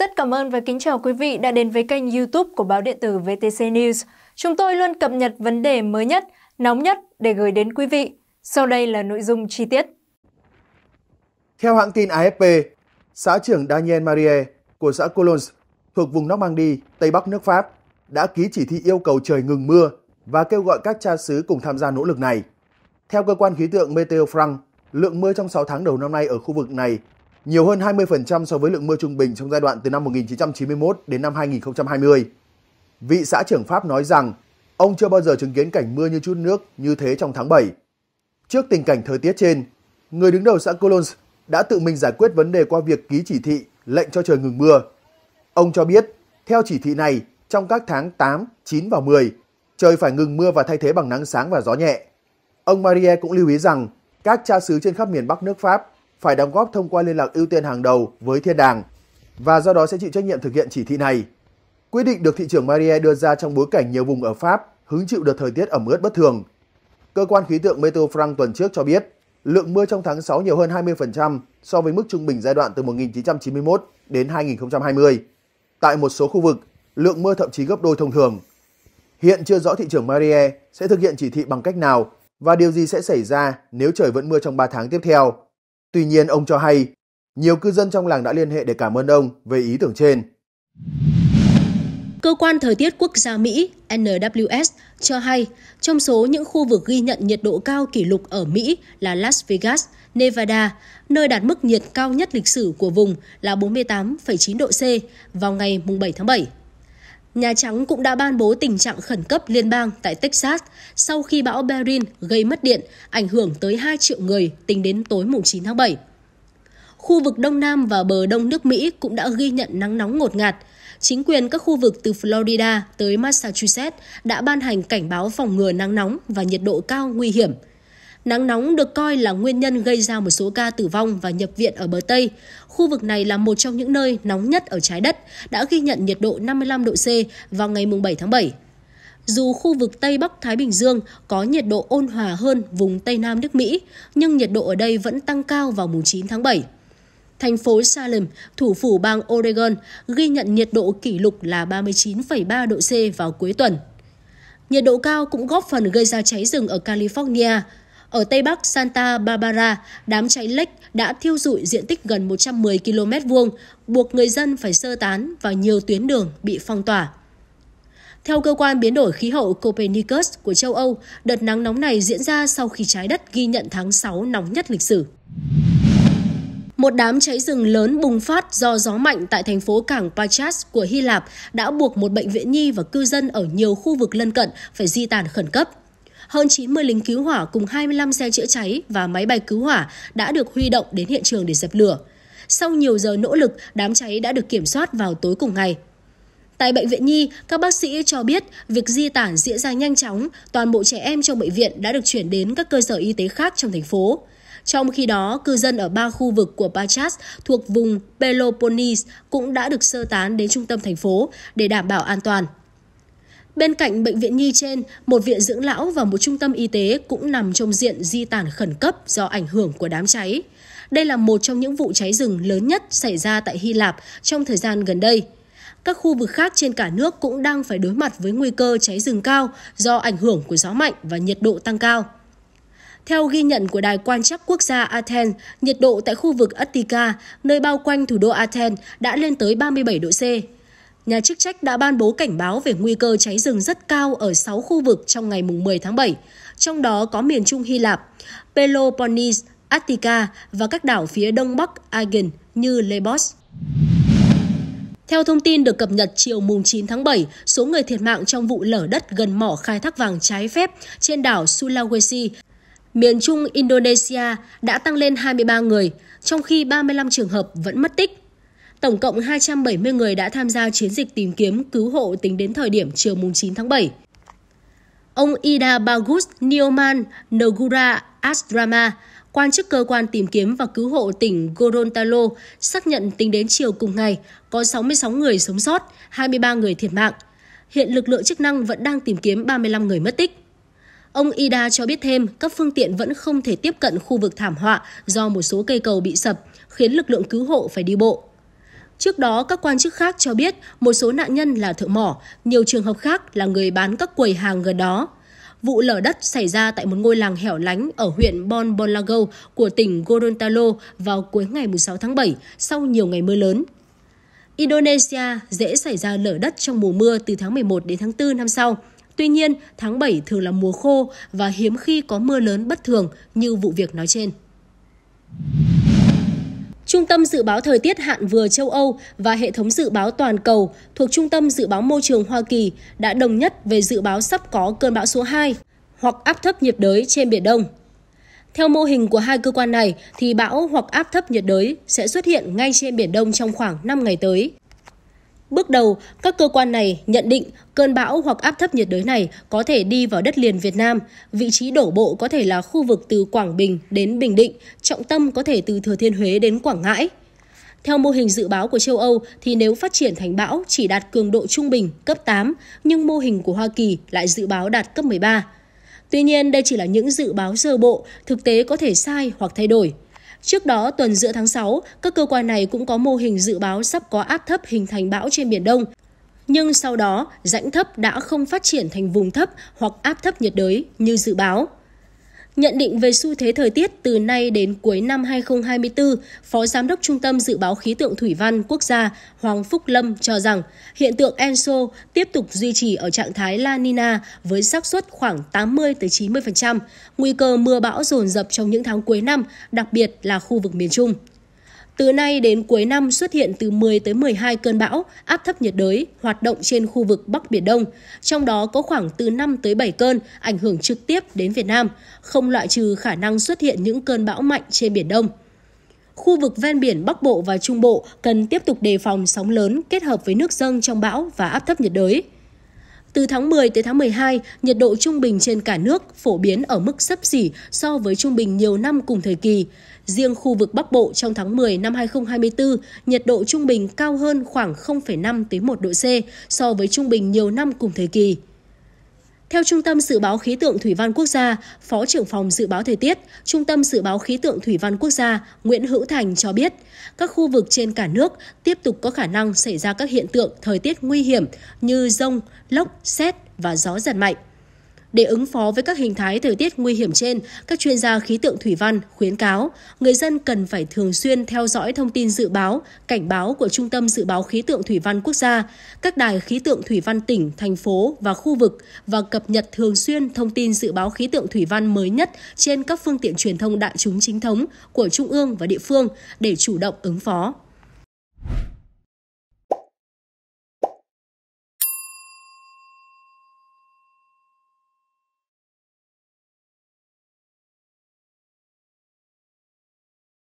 Rất cảm ơn và kính chào quý vị đã đến với kênh youtube của báo điện tử VTC News. Chúng tôi luôn cập nhật vấn đề mới nhất, nóng nhất để gửi đến quý vị. Sau đây là nội dung chi tiết. Theo hãng tin AFP, xã trưởng Daniel Marie của xã Colons thuộc vùng Normandy, Tây Bắc nước Pháp đã ký chỉ thị yêu cầu trời ngừng mưa và kêu gọi các cha xứ cùng tham gia nỗ lực này. Theo cơ quan khí tượng Meteo France, lượng mưa trong 6 tháng đầu năm nay ở khu vực này nhiều hơn 20% so với lượng mưa trung bình trong giai đoạn từ năm 1991 đến năm 2020. Vị xã trưởng Pháp nói rằng ông chưa bao giờ chứng kiến cảnh mưa như chút nước như thế trong tháng 7. Trước tình cảnh thời tiết trên, người đứng đầu xã Colons đã tự mình giải quyết vấn đề qua việc ký chỉ thị lệnh cho trời ngừng mưa. Ông cho biết, theo chỉ thị này, trong các tháng 8, 9 và 10, trời phải ngừng mưa và thay thế bằng nắng sáng và gió nhẹ. Ông Marie cũng lưu ý rằng các cha xứ trên khắp miền Bắc nước Pháp phải đóng góp thông qua liên lạc ưu tiên hàng đầu với thiên đàng và do đó sẽ chịu trách nhiệm thực hiện chỉ thị này. Quyết định được thị trưởng Marie đưa ra trong bối cảnh nhiều vùng ở Pháp hứng chịu đợt thời tiết ẩm ướt bất thường. Cơ quan khí tượng Meteo France tuần trước cho biết, lượng mưa trong tháng 6 nhiều hơn 20% so với mức trung bình giai đoạn từ 1991 đến 2020. Tại một số khu vực, lượng mưa thậm chí gấp đôi thông thường. Hiện chưa rõ thị trưởng Marie sẽ thực hiện chỉ thị bằng cách nào và điều gì sẽ xảy ra nếu trời vẫn mưa trong 3 tháng tiếp theo. Tuy nhiên ông cho hay, nhiều cư dân trong làng đã liên hệ để cảm ơn ông về ý tưởng trên. Cơ quan Thời tiết Quốc gia Mỹ NWS cho hay trong số những khu vực ghi nhận nhiệt độ cao kỷ lục ở Mỹ là Las Vegas, Nevada, nơi đạt mức nhiệt cao nhất lịch sử của vùng là 48,9 độ C vào ngày 7 tháng 7. Nhà Trắng cũng đã ban bố tình trạng khẩn cấp liên bang tại Texas sau khi bão Berin gây mất điện, ảnh hưởng tới 2 triệu người tính đến tối 9 tháng 7. Khu vực Đông Nam và bờ Đông nước Mỹ cũng đã ghi nhận nắng nóng ngột ngạt. Chính quyền các khu vực từ Florida tới Massachusetts đã ban hành cảnh báo phòng ngừa nắng nóng và nhiệt độ cao nguy hiểm – Nắng nóng được coi là nguyên nhân gây ra một số ca tử vong và nhập viện ở bờ Tây. Khu vực này là một trong những nơi nóng nhất ở trái đất, đã ghi nhận nhiệt độ 55 độ C vào ngày 7 tháng 7. Dù khu vực Tây Bắc Thái Bình Dương có nhiệt độ ôn hòa hơn vùng Tây Nam nước Mỹ, nhưng nhiệt độ ở đây vẫn tăng cao vào mùng 9 tháng 7 thành phố Salem, thủ phủ bang Oregon, ghi nhận nhiệt độ kỷ lục là 39,3 độ C vào cuối tuần. Nhiệt độ cao cũng góp phần gây ra cháy rừng ở California, ở Tây Bắc Santa Barbara, đám cháy lách đã thiêu rụi diện tích gần 110 km vuông, buộc người dân phải sơ tán và nhiều tuyến đường bị phong tỏa. Theo cơ quan biến đổi khí hậu Copernicus của châu Âu, đợt nắng nóng này diễn ra sau khi trái đất ghi nhận tháng 6 nóng nhất lịch sử. Một đám cháy rừng lớn bùng phát do gió mạnh tại thành phố cảng Patras của Hy Lạp đã buộc một bệnh viện nhi và cư dân ở nhiều khu vực lân cận phải di tản khẩn cấp hơn 90 lính cứu hỏa cùng 25 xe chữa cháy và máy bay cứu hỏa đã được huy động đến hiện trường để dập lửa. Sau nhiều giờ nỗ lực, đám cháy đã được kiểm soát vào tối cùng ngày. Tại Bệnh viện Nhi, các bác sĩ cho biết việc di tản diễn ra nhanh chóng, toàn bộ trẻ em trong bệnh viện đã được chuyển đến các cơ sở y tế khác trong thành phố. Trong khi đó, cư dân ở ba khu vực của Pachas thuộc vùng Peloponnese cũng đã được sơ tán đến trung tâm thành phố để đảm bảo an toàn. Bên cạnh bệnh viện Nhi trên, một viện dưỡng lão và một trung tâm y tế cũng nằm trong diện di tản khẩn cấp do ảnh hưởng của đám cháy. Đây là một trong những vụ cháy rừng lớn nhất xảy ra tại Hy Lạp trong thời gian gần đây. Các khu vực khác trên cả nước cũng đang phải đối mặt với nguy cơ cháy rừng cao do ảnh hưởng của gió mạnh và nhiệt độ tăng cao. Theo ghi nhận của Đài quan trắc quốc gia Athens, nhiệt độ tại khu vực Attica, nơi bao quanh thủ đô Athens, đã lên tới 37 độ C, nhà chức trách đã ban bố cảnh báo về nguy cơ cháy rừng rất cao ở 6 khu vực trong ngày 10 tháng 7, trong đó có miền Trung Hy Lạp, Peloponnese, Attica và các đảo phía đông bắc Aegean như Lesbos. Theo thông tin được cập nhật chiều mùng 9 tháng 7, số người thiệt mạng trong vụ lở đất gần mỏ khai thác vàng trái phép trên đảo Sulawesi, miền trung Indonesia đã tăng lên 23 người, trong khi 35 trường hợp vẫn mất tích. Tổng cộng 270 người đã tham gia chiến dịch tìm kiếm cứu hộ tính đến thời điểm chiều mùng 9 tháng 7. Ông Ida Bagus Nioman Nogura Asdrama, quan chức cơ quan tìm kiếm và cứu hộ tỉnh Gorontalo, xác nhận tính đến chiều cùng ngày có 66 người sống sót, 23 người thiệt mạng. Hiện lực lượng chức năng vẫn đang tìm kiếm 35 người mất tích. Ông Ida cho biết thêm, các phương tiện vẫn không thể tiếp cận khu vực thảm họa do một số cây cầu bị sập, khiến lực lượng cứu hộ phải đi bộ. Trước đó, các quan chức khác cho biết một số nạn nhân là thợ mỏ, nhiều trường hợp khác là người bán các quầy hàng gần đó. Vụ lở đất xảy ra tại một ngôi làng hẻo lánh ở huyện Bon Bolago của tỉnh Gorontalo vào cuối ngày 16 tháng 7 sau nhiều ngày mưa lớn. Indonesia dễ xảy ra lở đất trong mùa mưa từ tháng 11 đến tháng 4 năm sau. Tuy nhiên, tháng 7 thường là mùa khô và hiếm khi có mưa lớn bất thường như vụ việc nói trên. Trung tâm Dự báo Thời tiết hạn vừa châu Âu và Hệ thống Dự báo Toàn cầu thuộc Trung tâm Dự báo Môi trường Hoa Kỳ đã đồng nhất về dự báo sắp có cơn bão số 2 hoặc áp thấp nhiệt đới trên Biển Đông. Theo mô hình của hai cơ quan này, thì bão hoặc áp thấp nhiệt đới sẽ xuất hiện ngay trên Biển Đông trong khoảng 5 ngày tới. Bước đầu, các cơ quan này nhận định cơn bão hoặc áp thấp nhiệt đới này có thể đi vào đất liền Việt Nam. Vị trí đổ bộ có thể là khu vực từ Quảng Bình đến Bình Định, trọng tâm có thể từ Thừa Thiên Huế đến Quảng Ngãi. Theo mô hình dự báo của châu Âu thì nếu phát triển thành bão chỉ đạt cường độ trung bình cấp 8, nhưng mô hình của Hoa Kỳ lại dự báo đạt cấp 13. Tuy nhiên, đây chỉ là những dự báo sơ bộ, thực tế có thể sai hoặc thay đổi. Trước đó, tuần giữa tháng 6, các cơ quan này cũng có mô hình dự báo sắp có áp thấp hình thành bão trên Biển Đông. Nhưng sau đó, rãnh thấp đã không phát triển thành vùng thấp hoặc áp thấp nhiệt đới như dự báo. Nhận định về xu thế thời tiết từ nay đến cuối năm 2024, Phó Giám đốc Trung tâm Dự báo Khí tượng Thủy văn Quốc gia Hoàng Phúc Lâm cho rằng hiện tượng Enso tiếp tục duy trì ở trạng thái La Nina với xác suất khoảng 80-90%, nguy cơ mưa bão rồn rập trong những tháng cuối năm, đặc biệt là khu vực miền Trung. Từ nay đến cuối năm xuất hiện từ 10 tới 12 cơn bão, áp thấp nhiệt đới hoạt động trên khu vực Bắc Biển Đông. Trong đó có khoảng từ 5 tới 7 cơn ảnh hưởng trực tiếp đến Việt Nam, không loại trừ khả năng xuất hiện những cơn bão mạnh trên Biển Đông khu vực ven biển Bắc Bộ và Trung Bộ cần tiếp tục đề phòng sóng lớn kết hợp với nước dâng trong bão và áp thấp nhiệt đới. Từ tháng 10 tới tháng 12, nhiệt độ trung bình trên cả nước phổ biến ở mức sấp xỉ so với trung bình nhiều năm cùng thời kỳ. Riêng khu vực Bắc Bộ trong tháng 10 năm 2024, nhiệt độ trung bình cao hơn khoảng 0,5 tới 1 độ C so với trung bình nhiều năm cùng thời kỳ. Theo Trung tâm Dự báo Khí tượng Thủy văn Quốc gia, Phó trưởng phòng Dự báo Thời tiết, Trung tâm Dự báo Khí tượng Thủy văn Quốc gia Nguyễn Hữu Thành cho biết, các khu vực trên cả nước tiếp tục có khả năng xảy ra các hiện tượng thời tiết nguy hiểm như rông, lốc, xét và gió giật mạnh. Để ứng phó với các hình thái thời tiết nguy hiểm trên, các chuyên gia khí tượng thủy văn khuyến cáo người dân cần phải thường xuyên theo dõi thông tin dự báo, cảnh báo của Trung tâm Dự báo Khí tượng Thủy văn Quốc gia, các đài khí tượng thủy văn tỉnh, thành phố và khu vực và cập nhật thường xuyên thông tin dự báo khí tượng thủy văn mới nhất trên các phương tiện truyền thông đại chúng chính thống của Trung ương và địa phương để chủ động ứng phó.